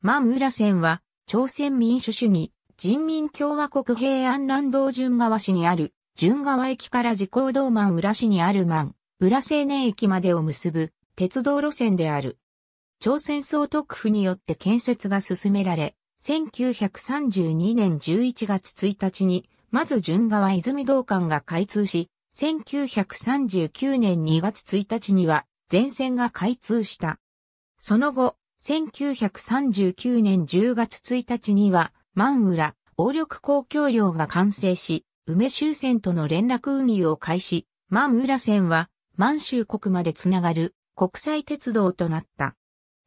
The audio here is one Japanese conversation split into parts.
マン・ウラは、朝鮮民主主義、人民共和国平安南道順川市にある、順川駅から自行道マン浦市にあるマン、浦青年駅までを結ぶ、鉄道路線である。朝鮮総督府によって建設が進められ、1932年11月1日に、まず順川泉道館が開通し、1939年2月1日には、全線が開通した。その後、1939年10月1日には、万浦、王緑公共領が完成し、梅州線との連絡運輸を開始、万浦線は満州国までつながる国際鉄道となった。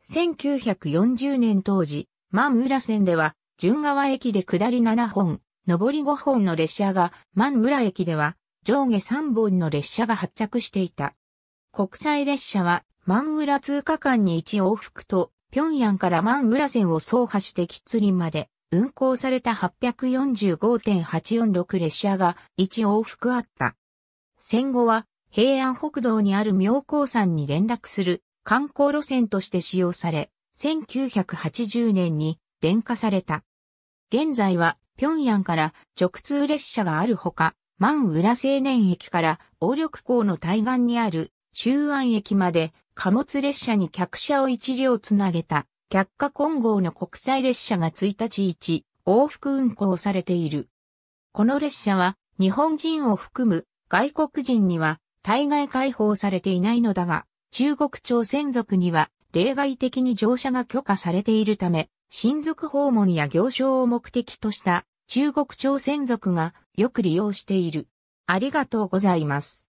1940年当時、万浦線では、順川駅で下り7本、上り5本の列車が、万浦駅では上下3本の列車が発着していた。国際列車は、万浦通過間に1往復と平壌からマンラ線を走破して吉林まで運行された845.846列車が1往復あった。戦後は平安北道にある妙高山に連絡する観光路線として使用され、1980年に電化された。現在は平壌から直通列車があるほか、万浦青年駅から王緑港の対岸にある中安駅まで貨物列車に客車を一両つなげた、客貨混合の国際列車が1日1往復運行されている。この列車は日本人を含む外国人には対外解放されていないのだが、中国朝鮮族には例外的に乗車が許可されているため、親族訪問や行商を目的とした中国朝鮮族がよく利用している。ありがとうございます。